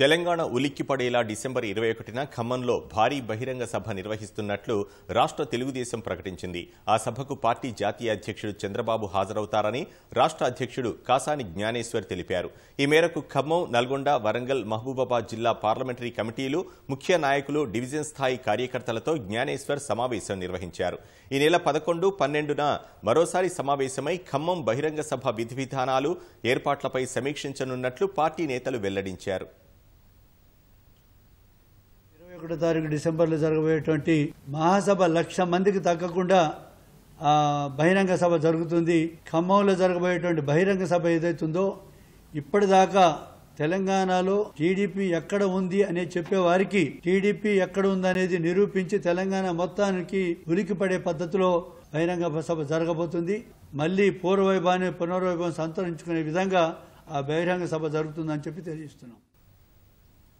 Telangana ఉలిక్కిపడేలా December ఇరవై ఒకటిన ఖమ్మంలో భారీ బహిరంగ సభ నిర్వహిస్తున్నట్లు రాష్ట్ర తెలుగుదేశం ప్రకటించింది ఆ సభకు పార్టీ జాతీయ అధ్యక్షుడు చంద్రబాబు హాజరవుతారని రాష్ట్ర అధ్యక్షుడు కాసాని జ్ఞానేశ్వర్ తెలిపారు ఈ మేరకు ఖమ్మం నల్గొండ వరంగల్ మహబూబాబాద్ జిల్లా పార్లమెంటరీ కమిటీలు ముఖ్య నాయకులు డివిజన్ స్థాయి కార్యకర్తలతో జ్ఞానేశ్వర్ సమావేశం నిర్వహించారు ఈ నెల పదకొండు పన్నెండున మరోసారి సమావేశమై ఖమ్మం బహిరంగ సభ విధి విధానాలు ఏర్పాట్లపై సమీక్షించనున్నట్లు పార్టీ నేతలు వెల్లడించారు ఇరవై ఒకటో తారీఖు డిసెంబర్లో జరగబోయేటువంటి మహాసభ లక్ష మందికి తగ్గకుండా బహిరంగ సభ జరుగుతుంది ఖమ్మంలో జరగబోయేటువంటి బహిరంగ సభ ఏదైతుందో ఇప్పటిదాకా తెలంగాణలో టీడీపీ ఎక్కడ ఉంది అనే చెప్పేవారికి టీడీపీ ఎక్కడ ఉందనేది నిరూపించి తెలంగాణ మొత్తానికి ఉలికి పడే పద్ధతిలో బహిరంగ సభ జరగబోతుంది మళ్ళీ పూర్వవైభాన్ని పునర్వైభవం సంతరించుకునే విధంగా ఆ బహిరంగ సభ జరుగుతుందని చెప్పి తెలియజేస్తున్నాం